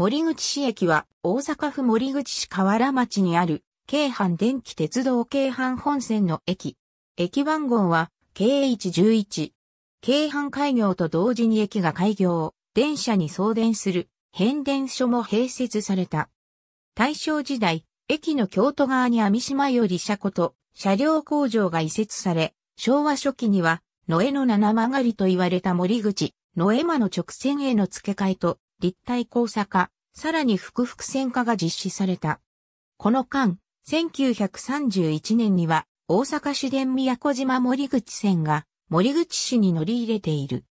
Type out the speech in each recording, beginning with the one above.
森口市駅は大阪府森口市河原町にある京阪電気鉄道京阪本線の駅。駅番号は k h 1 1京阪開業と同時に駅が開業、電車に送電する変電所も併設された。大正時代、駅の京都側に網島より車庫と車両工場が移設され、昭和初期には野江の七曲りと言われた森口、野江間の直線への付け替えと立体交差化、さらに複々線化が実施された。この間、1931年には大阪市電宮古島森口線が森口市に乗り入れている。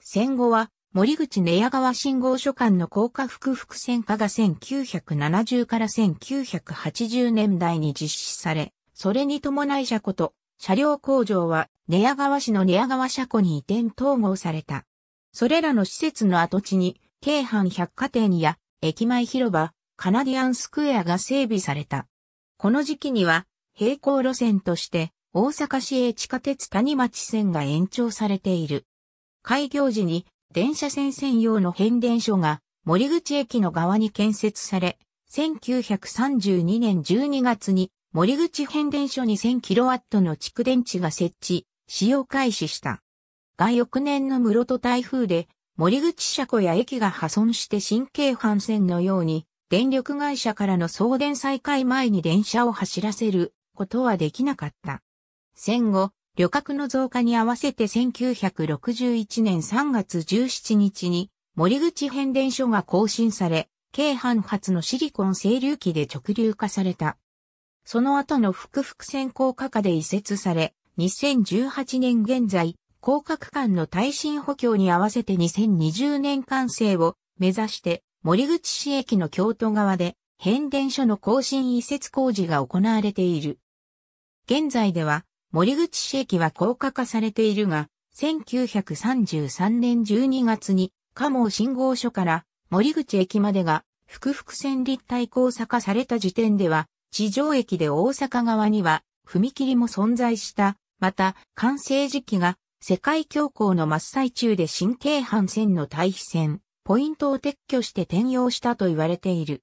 戦後は森口寝屋川信号所間の高架複々線化が1970から1980年代に実施され、それに伴い車庫と車両工場は寝屋川市の寝屋川車庫に移転統合された。それらの施設の跡地に京阪百貨店や駅前広場、カナディアンスクエアが整備された。この時期には、平行路線として、大阪市営地下鉄谷町線が延長されている。開業時に、電車線専用の変電所が、森口駅の側に建設され、1932年12月に、森口変電所に 1000kW の蓄電池が設置、使用開始した。が翌年の室戸台風で森口車庫や駅が破損して新京阪線のように、電力会社からの送電再開前に電車を走らせることはできなかった。戦後、旅客の増加に合わせて1961年3月17日に森口変電所が更新され、京阪発のシリコン整流機で直流化された。その後の複々線高架化で移設され、2018年現在、架区間の耐震補強に合わせて2020年完成を目指して森口市駅の京都側で変電所の更新移設工事が行われている。現在では森口市駅は高架化されているが、1933年12月に加茂信号所から森口駅までが複々線立体交差化された時点では、地上駅で大阪側には踏切も存在した、また完成時期が世界恐慌の真っ最中で神経反戦の対比戦、ポイントを撤去して転用したと言われている。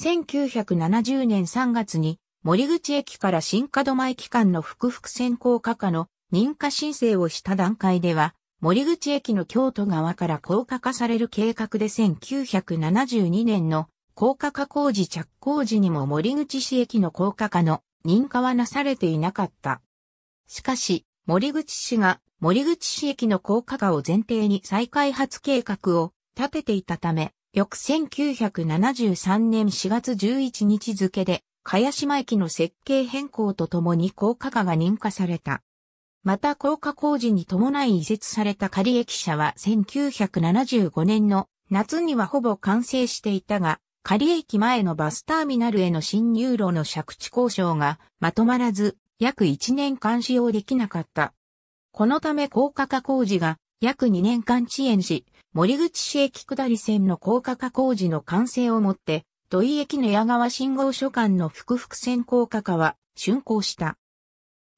1970年3月に森口駅から新門前機間の複々線高架化の認可申請をした段階では、森口駅の京都側から高架化される計画で1972年の高架化工事着工時にも森口市駅の高架化の認可はなされていなかった。しかし、森口市が森口市駅の高架化を前提に再開発計画を立てていたため、翌1973年4月11日付で、茅島駅の設計変更とともに高架化が認可された。また高架工事に伴い移設された仮駅舎は1975年の夏にはほぼ完成していたが、仮駅前のバスターミナルへの進入路の借地交渉がまとまらず、約1年間使用できなかった。このため高架化工事が約2年間遅延し、森口市駅下り線の高架化工事の完成をもって、土井駅の矢川信号所間の複々線高架化は竣工した。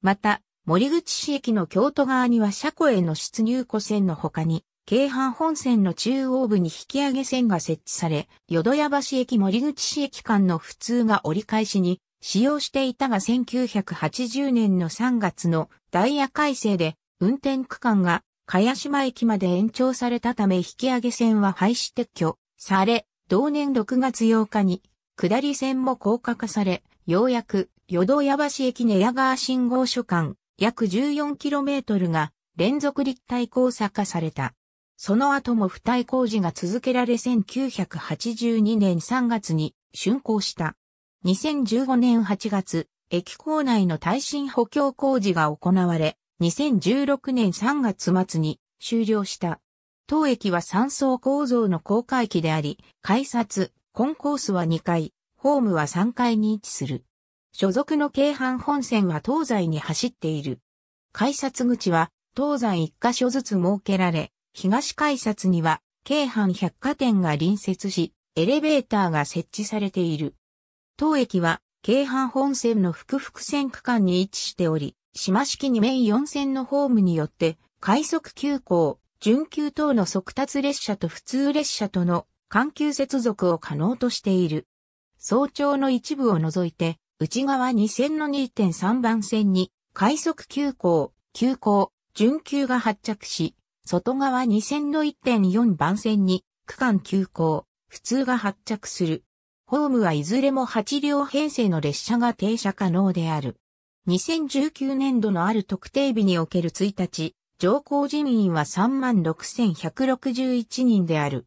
また、森口市駅の京都側には車庫への出入庫線の他に、京阪本線の中央部に引き上げ線が設置され、淀屋橋駅森口市駅間の普通が折り返しに使用していたが1980年の3月のダイヤ改正で運転区間が茅島駅まで延長されたため引き上げ線は廃止撤去され、同年6月8日に下り線も高架化され、ようやく淀屋橋駅根屋川信号所間約 14km が連続立体交差化された。その後も付帯工事が続けられ1982年3月に竣工した。2015年8月、駅構内の耐震補強工事が行われ、2016年3月末に終了した。当駅は3層構造の高架駅であり、改札、コンコースは2階、ホームは3階に位置する。所属の京阪本線は東西に走っている。改札口は東西1箇所ずつ設けられ、東改札には京阪百貨店が隣接し、エレベーターが設置されている。当駅は、京阪本線の複々線区間に位置しており、島式2面4線のホームによって、快速急行、準急等の速達列車と普通列車との緩急接続を可能としている。早朝の一部を除いて、内側2線の2.3番線に、快速急行、急行、準急が発着し、外側2線の1.4番線に、区間急行、普通が発着する。ホームはいずれも8両編成の列車が停車可能である。2019年度のある特定日における1日、乗降人員は36,161人である。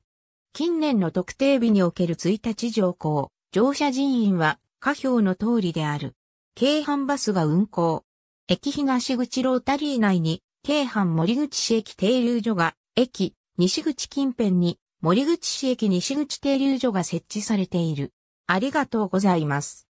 近年の特定日における1日乗降、乗車人員は下表の通りである。京阪バスが運行。駅東口ロータリー内に、京阪森口市駅停留所が、駅、西口近辺に、森口市駅西口停留所が設置されている。ありがとうございます。